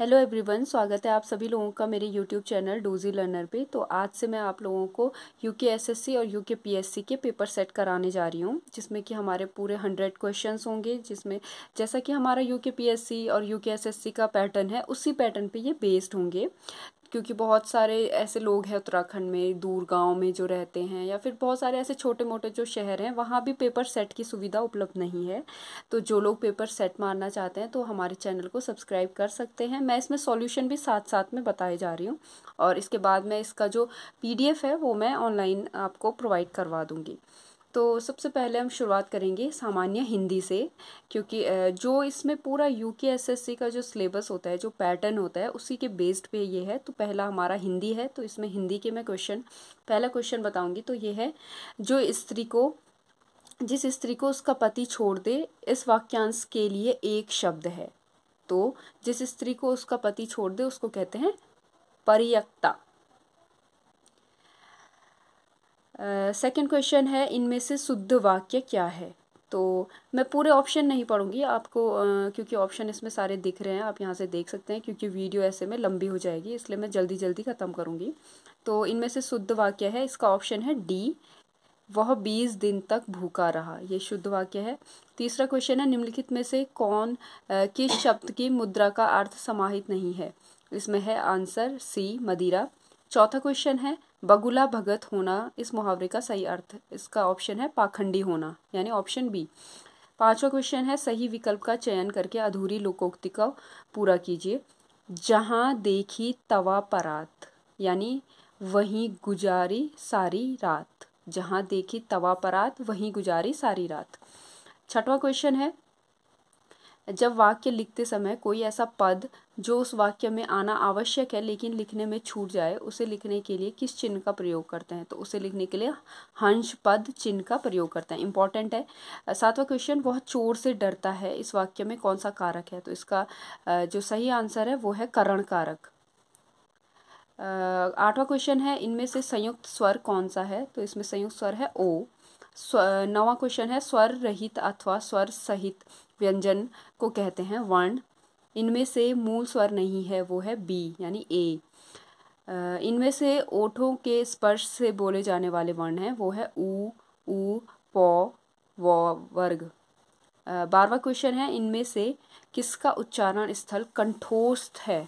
hello everyone स्वागत है आप सभी लोगों का मेरे यूट्यूब चैनल डोजी लर्नर पे तो आज से मैं आप लोगों को यूके एसएससी और यूके पीएससी के पेपर सेट कराने जा रही हूँ जिसमें कि हमारे पूरे हंड्रेड क्वेश्चंस होंगे जिसमें जैसा कि हमारा यूके पीएससी और यूके एसएससी का पैटर्न है उसी पैटर्न पे ये बेस्ड होंगे क्योंकि बहुत सारे ऐसे लोग हैं उत्तराखंड में दूर गाँव में जो रहते हैं या फिर बहुत सारे ऐसे छोटे मोटे जो शहर हैं वहाँ भी पेपर सेट की सुविधा उपलब्ध नहीं है तो जो लोग पेपर सेट मारना चाहते हैं तो हमारे चैनल को सब्सक्राइब कर सकते हैं मैं इसमें सॉल्यूशन भी साथ साथ में बताए जा रही हूँ और इसके बाद मैं इसका जो पी है वो मैं ऑनलाइन आपको प्रोवाइड करवा दूँगी तो सबसे पहले हम शुरुआत करेंगे सामान्य हिंदी से क्योंकि जो इसमें पूरा यू के एस एस सी का जो सिलेबस होता है जो पैटर्न होता है उसी के बेस्ड पे ये है तो पहला हमारा हिंदी है तो इसमें हिंदी के मैं क्वेश्चन पहला क्वेश्चन बताऊंगी तो ये है जो स्त्री को जिस स्त्री को उसका पति छोड़ दे इस वाक्यांश के लिए एक शब्द है तो जिस स्त्री को उसका पति छोड़ दे उसको कहते हैं परियक्ता सेकंड क्वेश्चन है इनमें से शुद्ध वाक्य क्या है तो मैं पूरे ऑप्शन नहीं पढ़ूंगी आपको आ, क्योंकि ऑप्शन इसमें सारे दिख रहे हैं आप यहाँ से देख सकते हैं क्योंकि वीडियो ऐसे में लंबी हो जाएगी इसलिए मैं जल्दी जल्दी ख़त्म करूँगी तो इनमें से शुद्ध वाक्य है इसका ऑप्शन है डी वह बीस दिन तक भूखा रहा ये शुद्ध वाक्य है तीसरा क्वेश्चन है निम्नलिखित में से कौन आ, किस शब्द की मुद्रा का अर्थ समाहित नहीं है इसमें है आंसर सी मदिरा चौथा क्वेश्चन है बगुला भगत होना इस मुहावरे का सही अर्थ इसका ऑप्शन है पाखंडी होना यानी ऑप्शन बी पांचवा क्वेश्चन है सही विकल्प का चयन करके अधूरी लोकोक्ति को पूरा कीजिए जहाँ देखी तवा परात यानी वहीं गुजारी सारी रात जहाँ देखी तवा परात वहीं गुजारी सारी रात छठवा क्वेश्चन है जब वाक्य लिखते समय कोई ऐसा पद जो उस वाक्य में आना आवश्यक है लेकिन लिखने में छूट जाए उसे लिखने के लिए किस चिन्ह का प्रयोग करते हैं तो उसे लिखने के लिए हंस पद चिन्ह का प्रयोग करते हैं इंपॉर्टेंट है सातवां क्वेश्चन वह चोर से डरता है इस वाक्य में कौन सा कारक है तो इसका जो सही आंसर है वो है करण कारक आठवां क्वेश्चन है इनमें से संयुक्त स्वर कौन सा है तो इसमें संयुक्त स्वर है ओ स्व नवा क्वेश्चन है स्वर रहित अथवा स्वर सहित व्यंजन को कहते हैं वर्ण इनमें से मूल स्वर नहीं है वो है बी यानी ए इनमें से ओठों के स्पर्श से बोले जाने वाले वर्ण हैं वो है ऊ ऊ पौ व वर्ग बारवा क्वेश्चन है इनमें से किसका उच्चारण स्थल कंठोस्थ है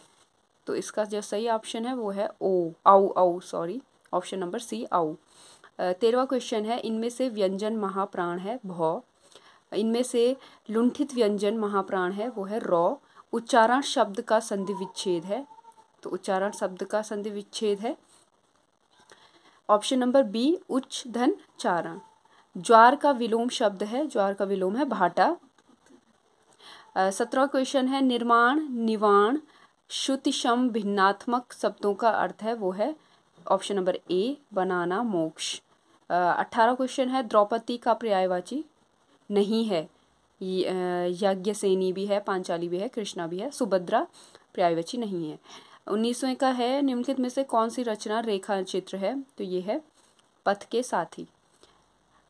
तो इसका जो सही ऑप्शन है वो है ओ आउ आउ सॉरी ऑप्शन नंबर सी आउ तेरवा क्वेश्चन है इनमें से व्यंजन महाप्राण है भौ इनमें से लुंठित व्यंजन महाप्राण है वो है रौ उच्चारण शब्द का संधि विच्छेद है तो उच्चारण शब्द का संधि विच्छेद है ऑप्शन नंबर बी उच्च धन चारण ज्वार का विलोम शब्द है ज्वार का विलोम है भाटा सत्रह क्वेश्चन है निर्माण निवाण श्रुतिशम भिन्नात्मक शब्दों का अर्थ है वो है ऑप्शन नंबर ए बनाना मोक्ष अट्ठारह क्वेश्चन है द्रौपदी का पर्यायवाची नहीं है यज्ञ सेनी भी है पांचाली भी है कृष्णा भी है सुभद्रा पर्यायवाची नहीं है उन्नीसवें का है निम्नलिखित में से कौन सी रचना रेखा चित्र है तो ये है पथ के साथी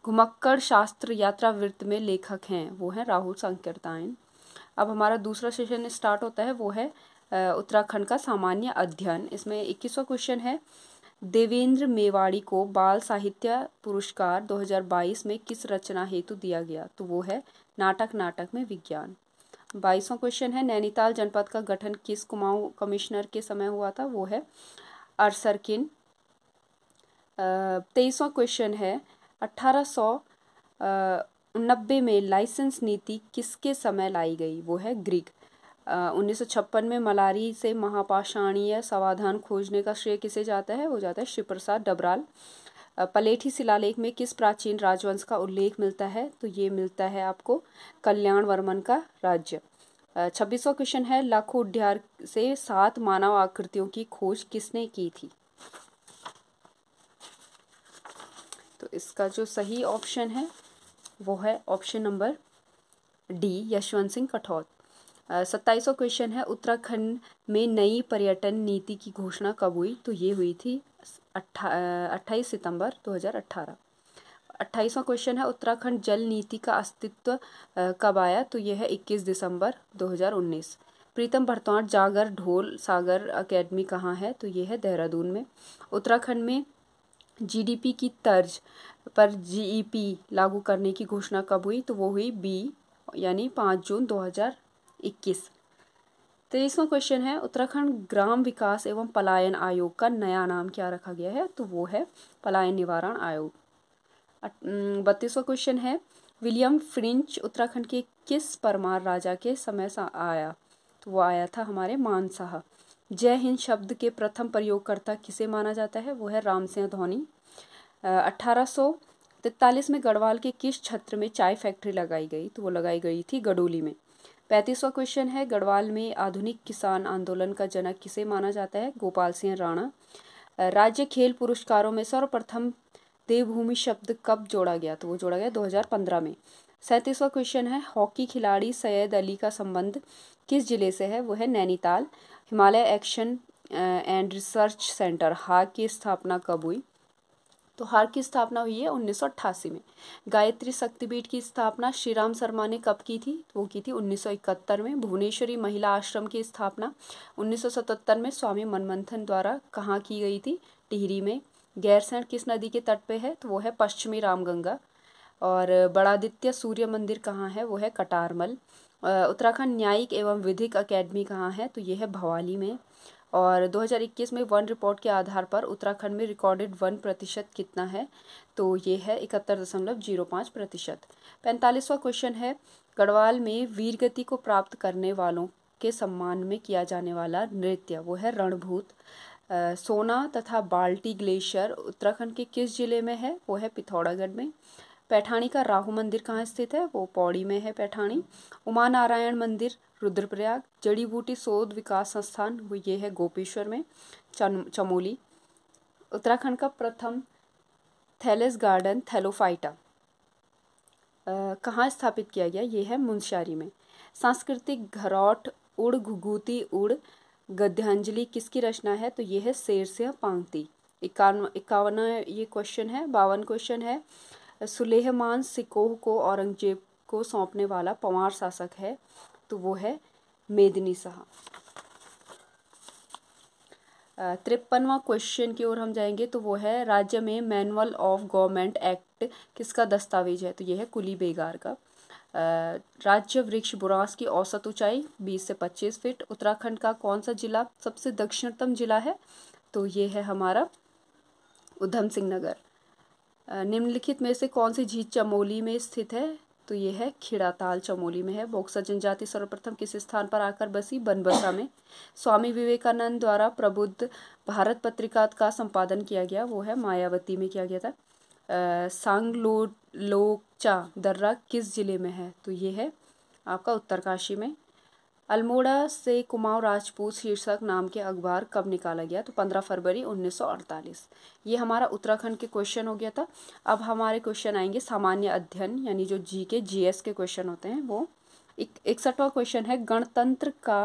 घुमक्कड़ शास्त्र यात्रा वृत्त में लेखक हैं वो हैं राहुल संकीर्तायन अब हमारा दूसरा सेशन स्टार्ट होता है वो है उत्तराखंड का सामान्य अध्ययन इसमें इक्कीसवा क्वेश्चन है देवेंद्र मेवाड़ी को बाल साहित्य पुरस्कार 2022 में किस रचना हेतु दिया गया तो वो है नाटक नाटक में विज्ञान बाईसवा क्वेश्चन है नैनीताल जनपद का गठन किस कुमाऊं कमिश्नर के समय हुआ था वो है अरसरकिन तेईसवा क्वेश्चन है अट्ठारह सौ नब्बे में लाइसेंस नीति किसके समय लाई गई वो है ग्रीक उन्नीस में मलारी से महापाषाणीय समाधान खोजने का श्रेय किसे जाता है वो जाता है शिवप्रसाद डबराल पलेठी शिलालेख में किस प्राचीन राजवंश का उल्लेख मिलता है तो ये मिलता है आपको कल्याण वर्मन का राज्य छब्बीसवा क्वेश्चन है लाखों उद्यार से सात मानव आकृतियों की खोज किसने की थी तो इसका जो सही ऑप्शन है वो है option number D Yashwant Singh Kathaut सत्ताईसवा क्वेश्चन है उत्तराखंड में नई पर्यटन नीति की घोषणा कब हुई तो ये हुई थी अट्ठा अट्ठाईस सितंबर 2018 अट्ठाईसवां क्वेश्चन है उत्तराखंड जल नीति का अस्तित्व कब आया तो यह है इक्कीस दिसंबर 2019 प्रीतम भरतवाण जागर ढोल सागर अकेडमी कहाँ है तो यह है देहरादून में उत्तराखंड में जीडीपी की तर्ज पर जीईपी e लागू करने की घोषणा कब हुई तो वो हुई बी यानी पाँच जून इक्कीस तेईसवा तो क्वेश्चन है उत्तराखंड ग्राम विकास एवं पलायन आयोग का नया नाम क्या रखा गया है तो वो है पलायन निवारण आयोग बत्तीसवा क्वेश्चन है विलियम फ्रिंच उत्तराखंड के किस परमार राजा के समय से आया तो वो आया था हमारे मानसाह जय हिंद शब्द के प्रथम प्रयोगकर्ता किसे माना जाता है वो है राम सिंह धोनी अट्ठारह सौ तैतालीस में गढ़वाल के किस क्षेत्र में चाय फैक्ट्री लगाई गई तो वो लगाई गई थी गडोली में पैंतीसवा क्वेश्चन है गढ़वाल में आधुनिक किसान आंदोलन का जनक किसे माना जाता है गोपाल सिंह राणा राज्य खेल पुरस्कारों में सर्वप्रथम देवभूमि शब्द कब जोड़ा गया तो वो जोड़ा गया 2015 में सैंतीसवा क्वेश्चन है हॉकी खिलाड़ी सैयद अली का संबंध किस जिले से है वो है Nainital Himalaya action and research centre हा की स्थापना कब हुई तो हार की स्थापना हुई है उन्नीस में गायत्री शक्तिपीठ की स्थापना श्री राम शर्मा ने कब की थी वो की थी 1971 में भुवनेश्वरी महिला आश्रम की स्थापना 1977 में स्वामी मनमंथन द्वारा कहाँ की गई थी टिहरी में गैरसैंण किस नदी के तट पे है तो वो है पश्चिमी रामगंगा और बड़ादित्य सूर्य मंदिर कहाँ है वो है कटारमल उत्तराखंड न्यायिक एवं विधिक अकेडमी कहाँ है तो ये है भवाली में और 2021 में वन रिपोर्ट के आधार पर उत्तराखंड में रिकॉर्डेड वन प्रतिशत कितना है तो ये है इकहत्तर दशमलव जीरो पाँच प्रतिशत पैंतालीसवा क्वेश्चन है गढ़वाल में वीरगति को प्राप्त करने वालों के सम्मान में किया जाने वाला नृत्य वो है रणभूत सोना तथा बाल्टी ग्लेशियर उत्तराखंड के किस जिले में है वो है पिथौरागढ़ में पैठाणी का राहु मंदिर कहाँ स्थित है वो पौड़ी में है पैठाणी उमा नारायण मंदिर रुद्रप्रयाग जड़ी बूटी शोध विकास संस्थान वो ये है गोपेश्वर में चमोली उत्तराखंड का प्रथम थैलेस गार्डन थैलोफाइटा कहाँ स्थापित किया गया ये है मुंशारी में सांस्कृतिक घरौट उड़ घुगुती उड़ गद्यांजलि किसकी रचना है तो ये है शेर सिंह पांगती इक्यावन इक्यावन ये क्वेश्चन है बावन क्वेश्चन है सुलेहमान सिकोह को औरंगजेब को सौंपने वाला पंवार शासक है तो वो है मेदनी शाह तिरपनवा क्वेश्चन की ओर हम जाएंगे तो वो है राज्य में मैनुअल ऑफ गवर्नमेंट एक्ट किसका दस्तावेज है तो ये है कुली बेगार का राज्य वृक्ष बुरास की औसत ऊंचाई 20 से 25 फीट उत्तराखंड का कौन सा जिला सबसे दक्षिणतम जिला है तो ये है हमारा उधम सिंह नगर निम्नलिखित में से कौन सी झील चमोली में स्थित है तो ये है खिड़ाताल चमोली में है बोक्सर जनजाति सर्वप्रथम किस स्थान पर आकर बसी बनबसा में स्वामी विवेकानंद द्वारा प्रबुद्ध भारत पत्रिका का संपादन किया गया वो है मायावती में किया गया था सांगलो लोकचा दर्रा किस जिले में है तो ये है आपका उत्तरकाशी में अल्मोड़ा से कुमाऊँ राजपूत शीर्षक नाम के अखबार कब निकाला गया तो 15 फरवरी 1948 ये हमारा उत्तराखंड के क्वेश्चन हो गया था अब हमारे क्वेश्चन आएंगे सामान्य अध्ययन यानी जो जी के जी के क्वेश्चन होते हैं वो इकसठवा क्वेश्चन है गणतंत्र का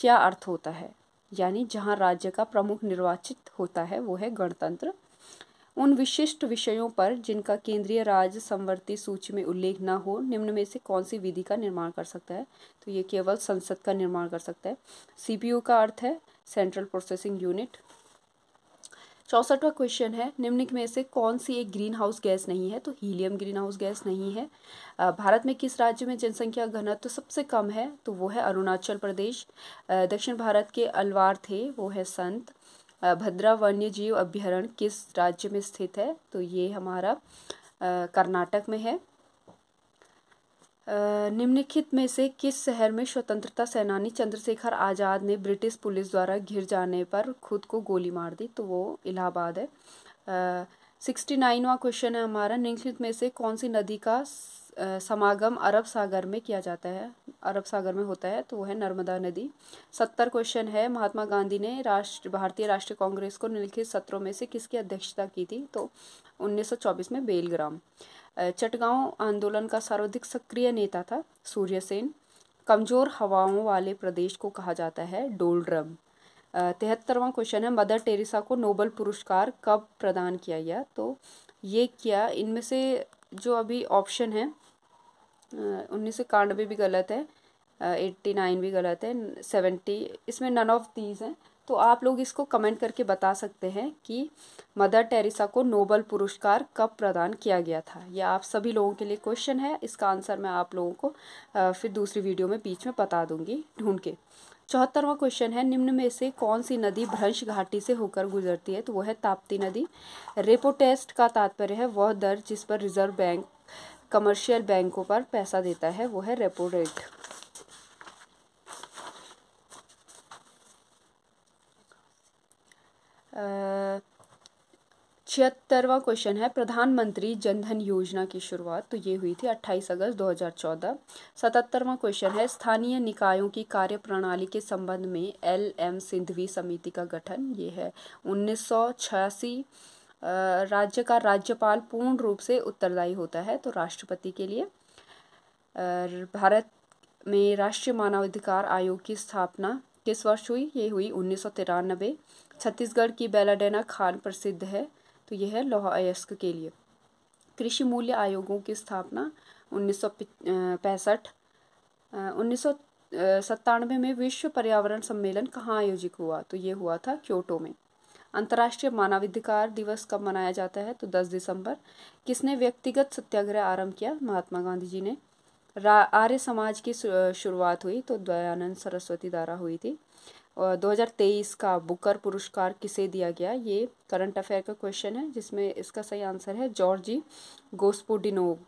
क्या अर्थ होता है यानी जहाँ राज्य का प्रमुख निर्वाचित होता है वो है गणतंत्र उन विशिष्ट विषयों पर जिनका केंद्रीय राज्य संवर्ती सूची में उल्लेख न हो निम्न में से कौन सी विधि का निर्माण कर सकता है तो ये केवल संसद का निर्माण कर सकता है सीपीयू का अर्थ है सेंट्रल प्रोसेसिंग यूनिट चौसठवा क्वेश्चन है निम्नलिखित में से कौन सी एक ग्रीन हाउस गैस नहीं है तो हीलियम ग्रीन हाउस गैस नहीं है भारत में किस राज्य में जनसंख्या घनत्व तो सबसे कम है तो वो है अरुणाचल प्रदेश दक्षिण भारत के अलवार थे वो है संत भद्रा वन्य जीव अभ्यारण्य किस राज्य में स्थित है तो ये हमारा कर्नाटक में है निम्नलिखित में से किस शहर में स्वतंत्रता सेनानी चंद्रशेखर आज़ाद ने ब्रिटिश पुलिस द्वारा घिर जाने पर खुद को गोली मार दी तो वो इलाहाबाद है सिक्सटी नाइनवा क्वेश्चन है हमारा निम्नलिखित में से कौन सी नदी का समागम अरब सागर में किया जाता है अरब सागर में होता है तो वो है नर्मदा नदी सत्तर क्वेश्चन है महात्मा गांधी ने राष्ट्र भारतीय राष्ट्रीय कांग्रेस को निम्नलिखित सत्रों में से किसकी अध्यक्षता की थी तो 1924 में बेलग्राम चटगांव आंदोलन का सर्वाधिक सक्रिय नेता था सूर्यसेन कमजोर हवाओं वाले प्रदेश को कहा जाता है डोलड्रम तिहत्तरवां क्वेश्चन है मदर टेरेसा को नोबल पुरस्कार कब प्रदान किया गया तो ये क्या इनमें से जो अभी ऑप्शन है उन्नीस सौ इक्यानवे भी गलत है एट्टी नाइन भी गलत है सेवेंटी इसमें नन ऑफ दीज हैं तो आप लोग इसको कमेंट करके बता सकते हैं कि मदर टेरेसा को नोबल पुरस्कार कब प्रदान किया गया था यह आप सभी लोगों के लिए क्वेश्चन है इसका आंसर मैं आप लोगों को फिर दूसरी वीडियो में बीच में बता दूंगी ढूंढ के चौहत्तरवा क्वेश्चन है निम्न में से कौन सी नदी भ्रंश घाटी से होकर गुजरती है तो वह है ताप्ती नदी रेपो टेस्ट का तात्पर्य है वह दर जिस पर रिजर्व बैंक कमर्शियल बैंकों पर पैसा देता है वो है रेपो रेट छिहत्तरवा क्वेश्चन है प्रधानमंत्री जनधन योजना की शुरुआत तो ये हुई थी 28 अगस्त 2014 सतहत्तरवा क्वेश्चन है स्थानीय निकायों की कार्यप्रणाली के संबंध में एल एम सिंधवी समिति का गठन ये है उन्नीस सौ छियासी राज्य का राज्यपाल पूर्ण रूप से उत्तरदायी होता है तो राष्ट्रपति के लिए भारत में राष्ट्रीय मानवाधिकार आयोग की स्थापना किस वर्ष हुई ये हुई उन्नीस छत्तीसगढ़ की बेलाडेना खान प्रसिद्ध है तो यह है लौह अयस्क के लिए कृषि मूल्य आयोगों की स्थापना उन्नीस पैंसठ उन्नीस सत्तानवे में विश्व पर्यावरण सम्मेलन कहाँ आयोजित हुआ तो ये हुआ था क्योटो में अंतर्राष्ट्रीय मानवाधिकार दिवस कब मनाया जाता है तो 10 दिसंबर किसने व्यक्तिगत सत्याग्रह आरंभ किया महात्मा गांधी जी ने आर्य समाज की शुरुआत हुई तो दयानंद सरस्वती द्वारा हुई थी और 2023 का बुकर पुरस्कार किसे दिया गया ये करंट अफेयर का क्वेश्चन है जिसमें इसका सही आंसर है जॉर्जी गोस्पोडिनोव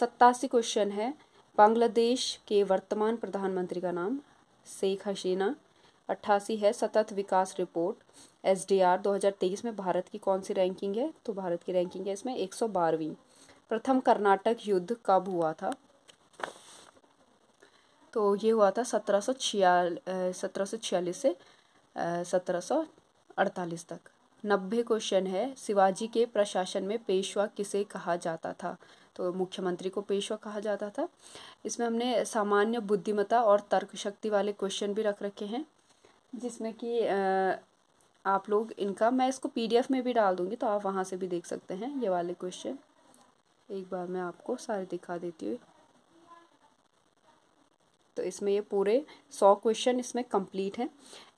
सत्तासी क्वेश्चन है बांग्लादेश के वर्तमान प्रधानमंत्री का नाम शेख हसीना अट्ठासी है सतत विकास रिपोर्ट एस डी आर दो हज़ार तेईस में भारत की कौन सी रैंकिंग है तो भारत की रैंकिंग है इसमें एक सौ बारहवीं प्रथम कर्नाटक युद्ध कब हुआ था तो ये हुआ था सत्रह सौ छियाल सत्रह सौ छियालीस से सत्रह सौ अड़तालीस तक नब्बे क्वेश्चन है शिवाजी के प्रशासन में पेशवा किसे कहा जाता था तो मुख्यमंत्री को पेशवा कहा जाता था इसमें हमने सामान्य बुद्धिमता और तर्क शक्ति वाले क्वेश्चन भी रख रखे हैं जिसमें कि आप लोग इनका मैं इसको पीडीएफ में भी डाल दूँगी तो आप वहाँ से भी देख सकते हैं ये वाले क्वेश्चन एक बार मैं आपको सारे दिखा देती हूँ तो इसमें ये पूरे सौ क्वेश्चन इसमें कंप्लीट हैं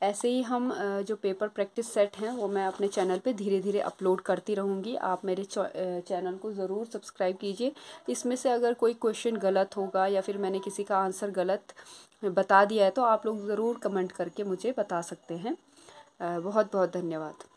ऐसे ही हम जो पेपर प्रैक्टिस सेट हैं वो मैं अपने चैनल पे धीरे धीरे अपलोड करती रहूँगी आप मेरे चैनल को ज़रूर सब्सक्राइब कीजिए इसमें से अगर कोई क्वेश्चन गलत होगा या फिर मैंने किसी का आंसर गलत बता दिया है तो आप लोग ज़रूर कमेंट करके मुझे बता सकते हैं बहुत बहुत धन्यवाद